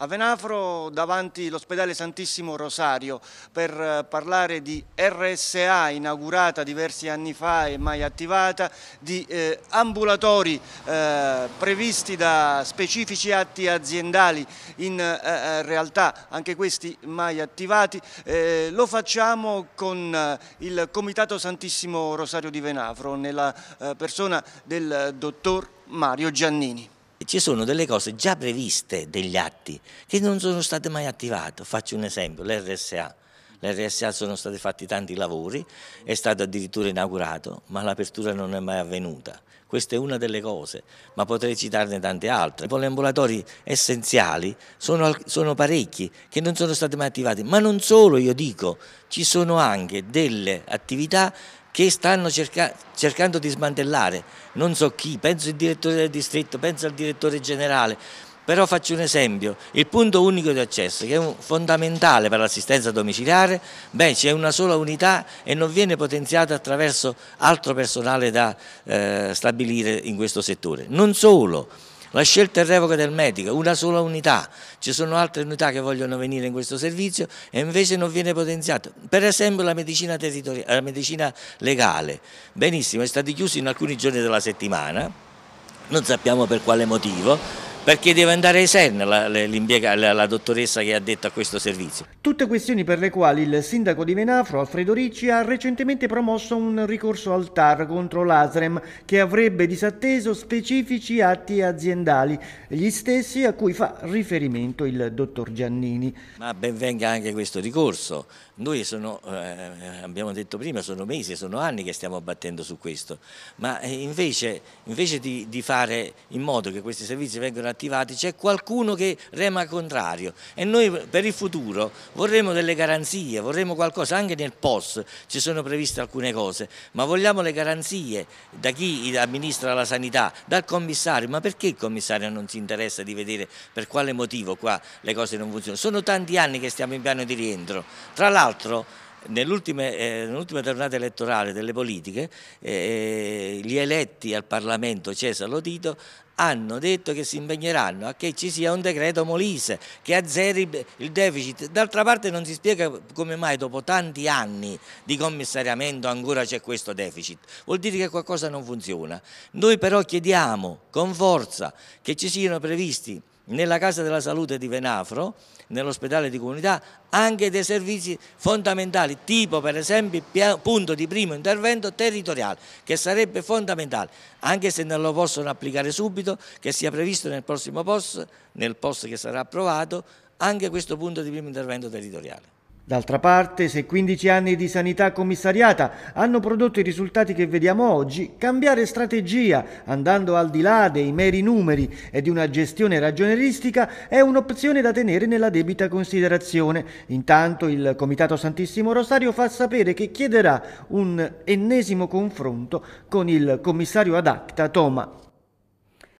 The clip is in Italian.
A Venafro davanti all'ospedale Santissimo Rosario per eh, parlare di RSA inaugurata diversi anni fa e mai attivata, di eh, ambulatori eh, previsti da specifici atti aziendali in eh, eh realtà anche questi mai attivati. Eh, lo facciamo con il Comitato Santissimo Rosario di Venafro nella persona del dottor Mario Giannini ci sono delle cose già previste degli atti che non sono state mai attivate. Faccio un esempio, l'RSA l'RSA sono stati fatti tanti lavori, è stato addirittura inaugurato, ma l'apertura non è mai avvenuta. Questa è una delle cose, ma potrei citarne tante altre. I gli ambulatori essenziali sono, sono parecchi che non sono stati mai attivati, ma non solo, io dico, ci sono anche delle attività che stanno cerca cercando di smantellare, non so chi, penso al direttore del distretto, penso al direttore generale, però faccio un esempio, il punto unico di accesso che è fondamentale per l'assistenza domiciliare, beh c'è una sola unità e non viene potenziata attraverso altro personale da eh, stabilire in questo settore. Non solo, la scelta e revoca del medico, una sola unità, ci sono altre unità che vogliono venire in questo servizio e invece non viene potenziato. Per esempio la medicina, la medicina legale, benissimo, è stata chiusa in alcuni giorni della settimana, non sappiamo per quale motivo, perché deve andare ai SEN la, la, la, dottoressa che ha detto a questo servizio. Tutte questioni per le quali il sindaco di Venafro, Alfredo Ricci, ha recentemente promosso un ricorso al TAR contro l'ASREM che avrebbe disatteso specifici atti aziendali, gli stessi a cui fa riferimento il dottor Giannini. Ma benvenga anche questo ricorso. Noi sono, eh, abbiamo detto prima, sono mesi, sono anni che stiamo battendo su questo, ma eh, invece, invece di, di fare in modo che questi servizi vengano attivati attivati, c'è qualcuno che rema contrario e noi per il futuro vorremmo delle garanzie, vorremmo qualcosa, anche nel POS ci sono previste alcune cose, ma vogliamo le garanzie da chi amministra la sanità, dal commissario, ma perché il commissario non si interessa di vedere per quale motivo qua le cose non funzionano? Sono tanti anni che stiamo in piano di rientro, tra l'altro eh, nell'ultima nell tornata elettorale delle politiche eh, eh, gli eletti al Parlamento Cesaro Tito hanno detto che si impegneranno a che ci sia un decreto Molise che azzeri il deficit. D'altra parte non si spiega come mai dopo tanti anni di commissariamento ancora c'è questo deficit. Vuol dire che qualcosa non funziona. Noi però chiediamo con forza che ci siano previsti nella Casa della Salute di Venafro, nell'ospedale di comunità, anche dei servizi fondamentali, tipo per esempio punto di primo intervento territoriale, che sarebbe fondamentale, anche se non lo possono applicare subito, che sia previsto nel prossimo POS, nel POS che sarà approvato, anche questo punto di primo intervento territoriale. D'altra parte, se 15 anni di sanità commissariata hanno prodotto i risultati che vediamo oggi, cambiare strategia, andando al di là dei meri numeri e di una gestione ragioneristica, è un'opzione da tenere nella debita considerazione. Intanto il Comitato Santissimo Rosario fa sapere che chiederà un ennesimo confronto con il commissario ad acta Toma.